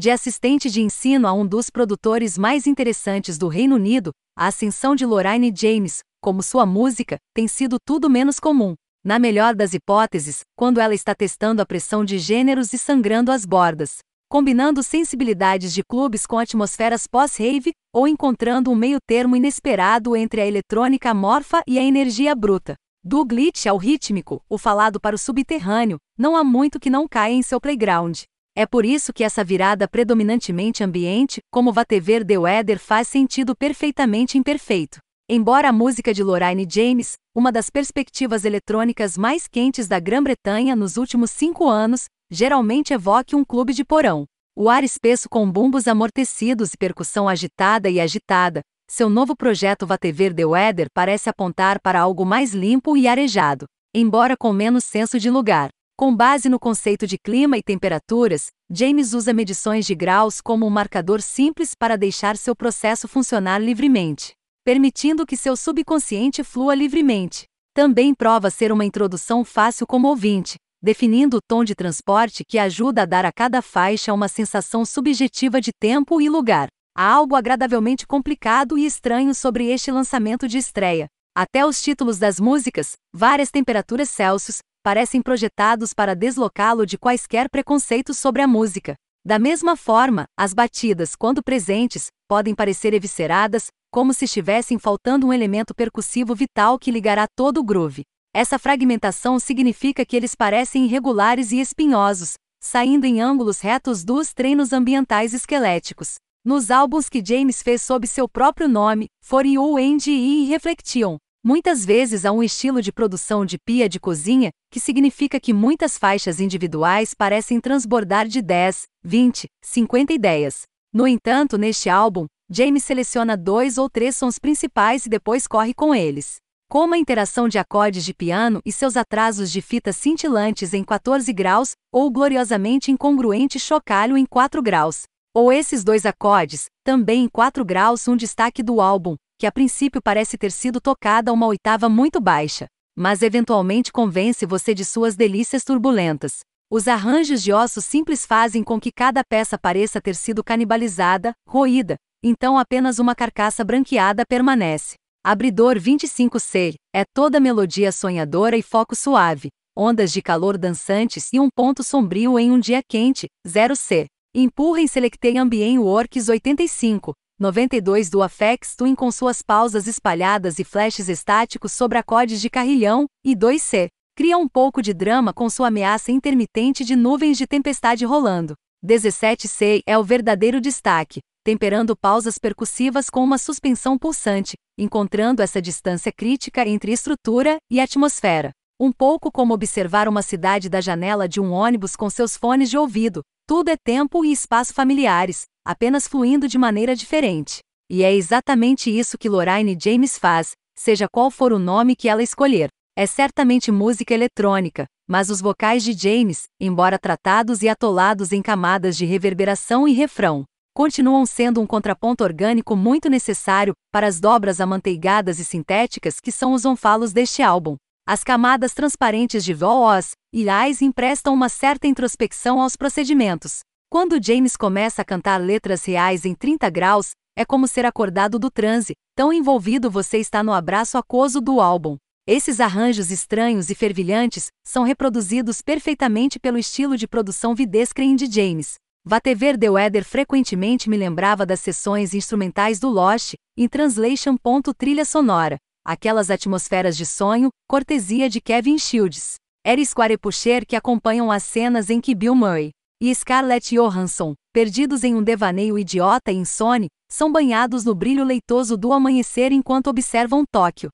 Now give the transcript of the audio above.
De assistente de ensino a um dos produtores mais interessantes do Reino Unido, a ascensão de Lorraine James, como sua música, tem sido tudo menos comum. Na melhor das hipóteses, quando ela está testando a pressão de gêneros e sangrando as bordas, combinando sensibilidades de clubes com atmosferas pós-rave ou encontrando um meio-termo inesperado entre a eletrônica amorfa e a energia bruta. Do glitch ao rítmico, o falado para o subterrâneo, não há muito que não caia em seu playground. É por isso que essa virada predominantemente ambiente, como Vatever The Weather faz sentido perfeitamente imperfeito. Embora a música de Lorraine James, uma das perspectivas eletrônicas mais quentes da Grã-Bretanha nos últimos cinco anos, geralmente evoque um clube de porão. O ar espesso com bumbos amortecidos e percussão agitada e agitada, seu novo projeto Vatever The Weather parece apontar para algo mais limpo e arejado, embora com menos senso de lugar. Com base no conceito de clima e temperaturas, James usa medições de graus como um marcador simples para deixar seu processo funcionar livremente, permitindo que seu subconsciente flua livremente. Também prova ser uma introdução fácil como ouvinte, definindo o tom de transporte que ajuda a dar a cada faixa uma sensação subjetiva de tempo e lugar. Há algo agradavelmente complicado e estranho sobre este lançamento de estreia. Até os títulos das músicas, várias temperaturas Celsius, parecem projetados para deslocá-lo de quaisquer preconceitos sobre a música. Da mesma forma, as batidas, quando presentes, podem parecer evisceradas, como se estivessem faltando um elemento percussivo vital que ligará todo o groove. Essa fragmentação significa que eles parecem irregulares e espinhosos, saindo em ângulos retos dos treinos ambientais esqueléticos. Nos álbuns que James fez sob seu próprio nome, For You and E Reflection, Muitas vezes há um estilo de produção de pia de cozinha, que significa que muitas faixas individuais parecem transbordar de 10, 20, 50 ideias. No entanto, neste álbum, James seleciona dois ou três sons principais e depois corre com eles. Como a interação de acordes de piano e seus atrasos de fitas cintilantes em 14 graus, ou gloriosamente incongruente chocalho em 4 graus. Ou esses dois acordes, também em 4 graus, um destaque do álbum, que a princípio parece ter sido tocada a uma oitava muito baixa, mas eventualmente convence você de suas delícias turbulentas. Os arranjos de ossos simples fazem com que cada peça pareça ter sido canibalizada, roída, então apenas uma carcaça branqueada permanece. Abridor 25C é toda melodia sonhadora e foco suave, ondas de calor dançantes e um ponto sombrio em um dia quente, 0C. Empurrem Selectei Ambient Works 85 92 do Afex Twin com suas pausas espalhadas e flashes estáticos sobre acordes de carrilhão, e 2C. Cria um pouco de drama com sua ameaça intermitente de nuvens de tempestade rolando. 17C é o verdadeiro destaque, temperando pausas percussivas com uma suspensão pulsante, encontrando essa distância crítica entre estrutura e atmosfera. Um pouco como observar uma cidade da janela de um ônibus com seus fones de ouvido, tudo é tempo e espaço familiares, apenas fluindo de maneira diferente. E é exatamente isso que Lorraine James faz, seja qual for o nome que ela escolher. É certamente música eletrônica, mas os vocais de James, embora tratados e atolados em camadas de reverberação e refrão, continuam sendo um contraponto orgânico muito necessário para as dobras amanteigadas e sintéticas que são os onfalos deste álbum. As camadas transparentes de voz e ais emprestam uma certa introspecção aos procedimentos, quando James começa a cantar letras reais em 30 graus, é como ser acordado do transe, tão envolvido você está no abraço aquoso do álbum. Esses arranjos estranhos e fervilhantes são reproduzidos perfeitamente pelo estilo de produção videscreen de James. Vatever The Weather frequentemente me lembrava das sessões instrumentais do Lost, em Translation. Trilha sonora, aquelas atmosferas de sonho, cortesia de Kevin Shields. Eris Quarepucher que acompanham as cenas em que Bill Murray, e Scarlett Johansson, perdidos em um devaneio idiota e insone, são banhados no brilho leitoso do amanhecer enquanto observam Tóquio.